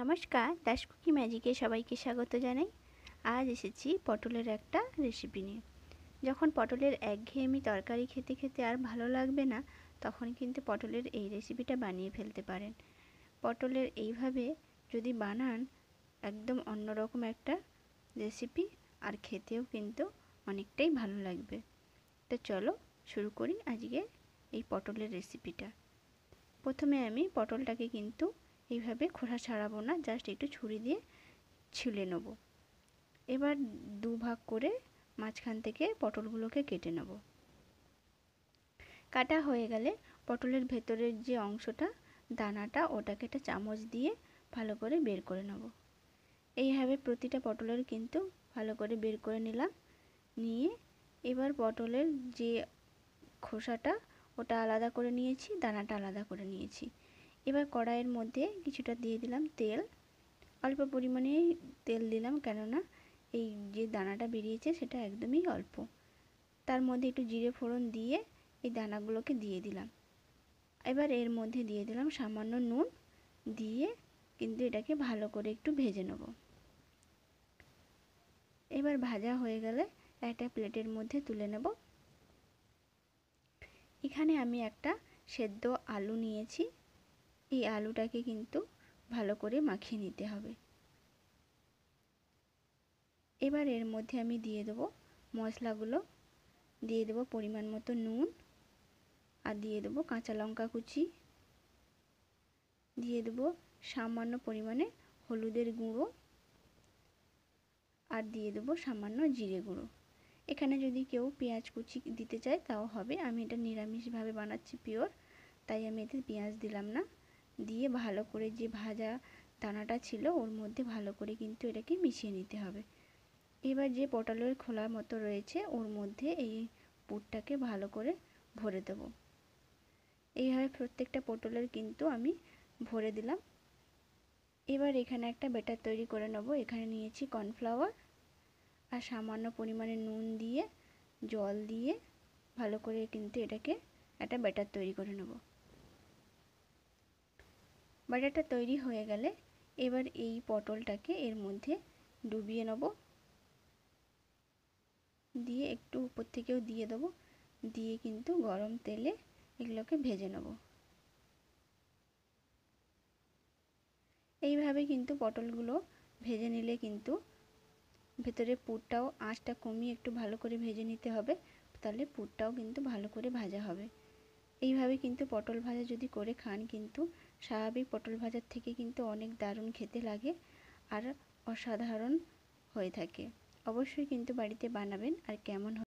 নমস্কার দাসকুকি ম্যাজিকে সবাইকে স্বাগত জানাই আজ এসেছি পটলের একটা রেসিপি নিয়ে যখন পটলের একঘেয়েমি তরকারি খেতে খেতে আর ভালো লাগবে না তখন কিন্তু পটলের এই রেসিপিটা বানিয়ে ফেলতে পারেন পটলের এইভাবে যদি বানান একদম অন্যরকম একটা রেসিপি আর খেতেও কিন্তু অনেকটাই ভালো লাগবে তো চলো শুরু করি আজকে এই পটলের রেসিপিটা প্রথমে আমি পটলটাকে কিন্তু এইভাবে খোসা ছাড়াবো না জাস্ট একটু ছুরি দিয়ে ছিলে নেব এবার দু ভাগ করে মাঝখান থেকে পটলগুলোকে কেটে নেব কাটা হয়ে গেলে পটলের ভেতরের যে অংশটা দানাটা ওটাকে একটা চামচ দিয়ে ভালো করে বের করে নেব এইভাবে প্রতিটা পটলের কিন্তু ভালো করে বের করে নিলাম নিয়ে এবার পটলের যে খোসাটা ওটা আলাদা করে নিয়েছি দানাটা আলাদা করে নিয়েছি এবার কড়াইয়ের মধ্যে কিছুটা দিয়ে দিলাম তেল অল্প পরিমাণে তেল দিলাম কেননা এই যে দানাটা বেরিয়েছে সেটা একদমই অল্প তার মধ্যে একটু জিরে ফোড়ন দিয়ে এই দানাগুলোকে দিয়ে দিলাম এবার এর মধ্যে দিয়ে দিলাম সামান্য নুন দিয়ে কিন্তু এটাকে ভালো করে একটু ভেজে নেব এবার ভাজা হয়ে গেলে একটা প্লেটের মধ্যে তুলে নেব এখানে আমি একটা সেদ্ধ আলু নিয়েছি এই আলুটাকে কিন্তু ভালো করে মাখিয়ে নিতে হবে এবার এর মধ্যে আমি দিয়ে দেবো মশলাগুলো দিয়ে দেবো পরিমাণ মতো নুন আর দিয়ে দেবো কাঁচা লঙ্কা কুচি দিয়ে দেবো সামান্য পরিমাণে হলুদের গুঁড়ো আর দিয়ে দেবো সামান্য জিরে গুঁড়ো এখানে যদি কেউ পেঁয়াজ কুচি দিতে চায় তাও হবে আমি এটা নিরামিষভাবে বানাচ্ছি পিওর তাই আমি এতে পেঁয়াজ দিলাম না দিয়ে ভালো করে যে ভাজা দানাটা ছিল ওর মধ্যে ভালো করে কিন্তু এটাকে মিশিয়ে নিতে হবে এবার যে পটলের খোলা মতো রয়েছে ওর মধ্যে এই পুরটাকে ভালো করে ভরে দেব এইভাবে প্রত্যেকটা পটলের কিন্তু আমি ভরে দিলাম এবার এখানে একটা ব্যাটার তৈরি করে নেব এখানে নিয়েছি কর্নফ্লাওয়ার আর সামান্য পরিমাণে নুন দিয়ে জল দিয়ে ভালো করে কিন্তু এটাকে একটা ব্যাটার তৈরি করে নেব বাটাটা তৈরি হয়ে গেলে এবার এই পটলটাকে এর মধ্যে ডুবিয়ে নেব দিয়ে একটু উপর থেকেও দিয়ে দেবো দিয়ে কিন্তু গরম তেলে এগুলোকে ভেজে নেব এইভাবে কিন্তু পটলগুলো ভেজে নিলে কিন্তু ভেতরে পুরটাও আঁচটা কমিয়ে একটু ভালো করে ভেজে নিতে হবে তাহলে পুরটাও কিন্তু ভালো করে ভাজা হবে এইভাবে কিন্তু পটল ভাজা যদি করে খান কিন্তু স্বাভাবিক পটল ভাজার থেকে কিন্তু অনেক দারুণ খেতে লাগে আর অসাধারণ হয়ে থাকে অবশ্যই কিন্তু বাড়িতে বানাবেন আর কেমন